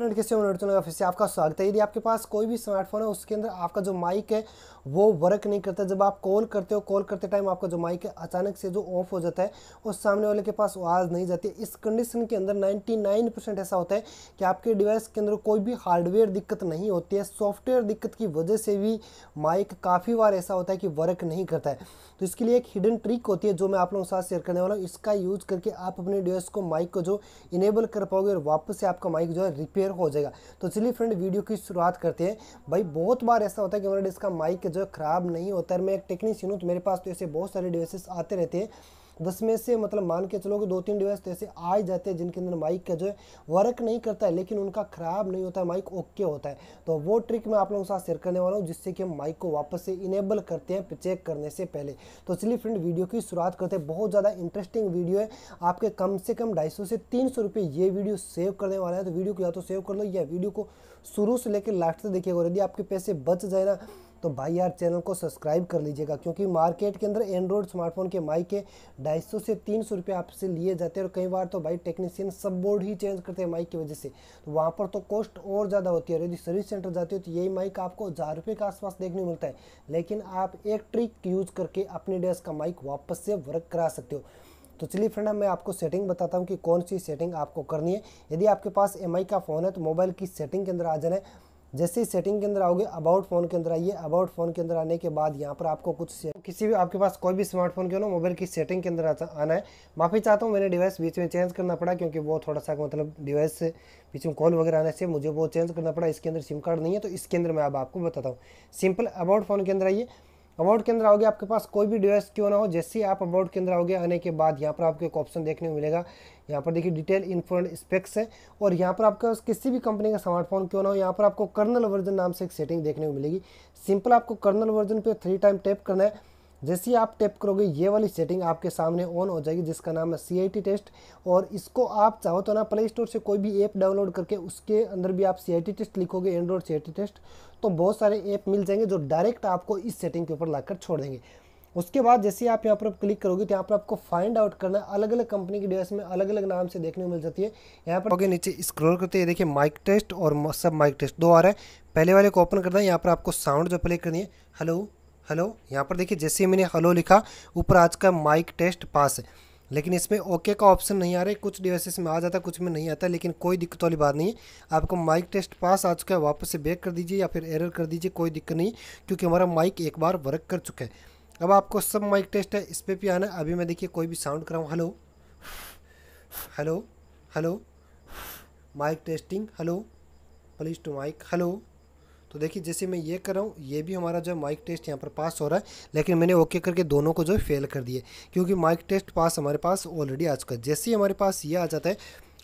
friend किसी और फिर से आपका स्वागत है यदि आपके पास कोई भी स्मार्टफोन है उसके अंदर आपका जो माइक है वो वर्क नहीं करता जब आप कॉल करते हो कॉल करते टाइम आपका जो माइक है अचानक से जो ऑफ हो जाता है और सामने वाले के पास आवाज़ नहीं जाती इस कंडीशन के अंदर 99 परसेंट ऐसा होता है कि आपके डिवाइस के अंदर कोई भी हार्डवेयर दिक्कत नहीं होती है सॉफ्टवेयर दिक्कत की वजह से भी माइक काफ़ी बार ऐसा होता है कि वर्क नहीं करता है तो इसके लिए एक हिडन ट्रिक होती है जो मैं आप लोगों के साथ शेयर करने वाला हूँ इसका यूज़ करके आप अपने डिवाइस को माइक को जो इनेबल कर पाओगे और वापस से आपका माइक जो है रिपेयर क्लियर हो जाएगा तो चलिए फ्रेंड वीडियो की शुरुआत करते हैं भाई बहुत बार ऐसा होता है कि हमारा इसका माइक जो खराब नहीं होता है मैं एक टेक्नीशियन हूँ तो मेरे पास तो ऐसे बहुत सारे डिवाइसेस आते रहते हैं दस में से मतलब मान के चलो कि दो तीन डिवाइस ऐसे आ जाते हैं जिनके अंदर माइक का जो है वर्क नहीं करता है लेकिन उनका ख़राब नहीं होता है माइक ओके होता है तो वो ट्रिक मैं आप लोगों के साथ शेयर करने वाला हूँ जिससे कि हम माइक को वापस से इनेबल करते हैं चेक करने से पहले तो चलिए फ्रेंड वीडियो की शुरुआत करते हैं बहुत ज़्यादा इंटरेस्टिंग वीडियो है आपके कम से कम ढाई से तीन सौ ये वीडियो सेव करने वाला है तो वीडियो को या तो सेव कर लो या वीडियो को शुरू से लेकर लास्ट तक देखिएगा यदि आपके पैसे बच जाए ना तो भाई यार चैनल को सब्सक्राइब कर लीजिएगा क्योंकि मार्केट के अंदर एंड्रॉयड स्मार्टफोन के माइक के ढाई सौ से तीन सौ रुपये आपसे लिए जाते हैं और कई बार तो भाई टेक्नीशियन सब बोर्ड ही चेंज करते हैं माइक की वजह से तो वहाँ पर तो कॉस्ट और ज़्यादा होती है यदि सर्विस सेंटर जाते हो तो यही माइक आपको हज़ार रुपये के आसपास देखने मिलता है लेकिन आप एक ट्रिक यूज़ करके अपने डेस्क का माइक वापस से वर्क करा सकते हो तो चलिए फ्रेंड मैं आपको सेटिंग बताता हूँ कि कौन सी सेटिंग आपको करनी है यदि आपके पास एम का फ़ोन है तो मोबाइल की सेटिंग के अंदर आ जाना है जैसे ही सेटिंग के अंदर आओगे अबाउट फ़ोन के अंदर आइए अबाउट फ़ोन के अंदर आने के बाद यहाँ पर आपको कुछ किसी भी आपके पास कोई भी स्मार्टफोन के ना मोबाइल की सेटिंग के अंदर आना है माफ़ी चाहता हूँ मैंने डिवाइस बीच में चेंज करना पड़ा क्योंकि वो थोड़ा सा मतलब डिवाइस बीच में कॉल वगैरह आने से मुझे वो चेंज करना पड़ा इसके अंदर सिम कार्ड नहीं है तो इसके अंदर मैं अब आपको बताता हूँ सिंपल अबाउट फ़ोन के अंदर आइए अमाउंट के अंदर आओगे आपके पास कोई भी डिवाइस क्यों ना हो जैसे ही आप अमाउंट के अंदर आओगे आने के बाद यहाँ पर आपको एक ऑप्शन देखने को मिलेगा यहाँ पर देखिए डिटेल इन्फोर्ट स्पेक्स है और यहाँ पर आपके पास किसी भी कंपनी का स्मार्टफोन क्यों ना हो यहाँ पर आपको कर्नल वर्जन नाम से एक सेटिंग देखने को मिलेगी सिंपल आपको कर्नल वर्जन पर थ्री टाइम टैप करना है जैसे ही आप टैप करोगे ये वाली सेटिंग आपके सामने ऑन हो जाएगी जिसका नाम है सी टेस्ट और इसको आप चाहो तो ना प्ले स्टोर से कोई भी ऐप डाउनलोड करके उसके अंदर भी आप सी टेस्ट लिखोगे एंड्रॉयड सी टेस्ट तो बहुत सारे ऐप मिल जाएंगे जो डायरेक्ट आपको इस सेटिंग के ऊपर ला छोड़ देंगे उसके बाद जैसे आप यहाँ पर क्लिक करोगे तो यहाँ पर आपको फाइंड आउट करना अलग अलग कंपनी की डिवाइस में अलग अलग नाम से देखने को मिल जाती है यहाँ पर आगे नीचे स्क्रॉल करते हैं देखिए माइक टेस्ट और सब माइक टेस्ट दो आ रहा है पहले वाले को ओपन करना है यहाँ पर आपको साउंड जो प्ले करनी है हेलो हेलो यहाँ पर देखिए जैसे ही मैंने हेलो लिखा ऊपर आज का माइक टेस्ट पास है लेकिन इसमें ओके का ऑप्शन नहीं आ रहा है कुछ डिवाइसेस में आ जाता है कुछ में नहीं आता लेकिन कोई दिक्कत वाली बात नहीं है आपको माइक टेस्ट पास आ चुका है वापस से बैक कर दीजिए या फिर एरर कर दीजिए कोई दिक्कत नहीं क्योंकि हमारा माइक एक बार वर्क कर चुका है अब आपको सब माइक टेस्ट है इस पर भी आना अभी मैं देखिए कोई भी साउंड कराऊँ hello hello hello mic testing hello please two mic hello तो देखिए जैसे मैं ये कर रहा हूँ ये भी हमारा जो माइक टेस्ट यहाँ पर पास हो रहा है लेकिन मैंने ओके करके दोनों को जो है फेल कर दिए क्योंकि माइक टेस्ट पास हमारे पास ऑलरेडी आ चुका है जैसे ही हमारे पास ये आ जाता है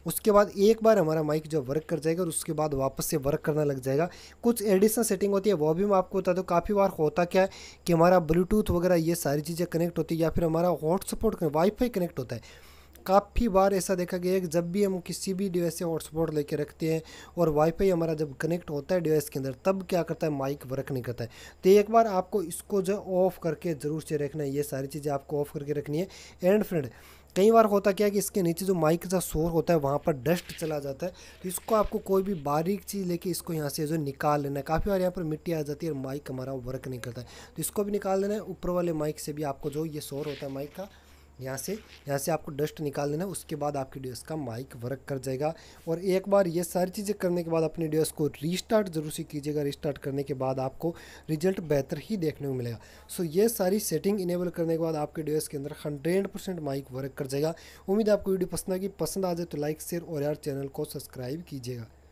उसके बाद एक बार हमारा माइक जो वर्क कर जाएगा और उसके बाद वापस से वर्क करना लग जाएगा कुछ एडिशनल सेटिंग होती है वो भी मैं आपको बता दूँ काफ़ी बार होता क्या है कि हमारा ब्लूटूथ वगैरह ये सारी चीज़ें कनेक्ट होती है या फिर हमारा हॉटस्पॉट वाईफाई कनेक्ट होता है काफ़ी बार ऐसा देखा गया है कि जब भी हम किसी भी डिवाइस से हॉटस्पॉट लेके रखते हैं और वाईफाई हमारा जब कनेक्ट होता है डिवाइस के अंदर तब क्या करता है माइक वर्क नहीं करता है तो एक बार आपको इसको जो ऑफ़ करके ज़रूर से रखना है ये सारी चीज़ें आपको ऑफ़ करके रखनी है एंड फ्रेंड कई बार होता क्या है कि इसके नीचे जो माइक का शोर होता है वहाँ पर डस्ट चला जाता है तो इसको आपको कोई भी बारीक चीज़ लेके इसको यहाँ से जो निकाल लेना है काफ़ी बार यहाँ पर मिट्टी आ जाती है और माइक हमारा वर्क नहीं करता है तो इसको भी निकाल लेना है ऊपर वाले माइक से भी आपको जो ये शोर होता है माइक का यहाँ से यहाँ से आपको डस्ट निकाल देना उसके बाद आपकी डी का माइक वर्क कर जाएगा और एक बार ये सारी चीज़ें करने के बाद अपने डी को रीस्टार्ट ज़रूर से कीजिएगा रीस्टार्ट करने के बाद आपको रिजल्ट बेहतर ही देखने को मिलेगा सो ये सारी सेटिंग इनेबल करने के बाद आपके डी के अंदर हंड्रेड परसेंट माइक वर्क कर जाएगा उम्मीद आपको वीडियो पसंद आएगी पसंद आ जाए तो लाइक शेयर और यार चैनल को सब्सक्राइब कीजिएगा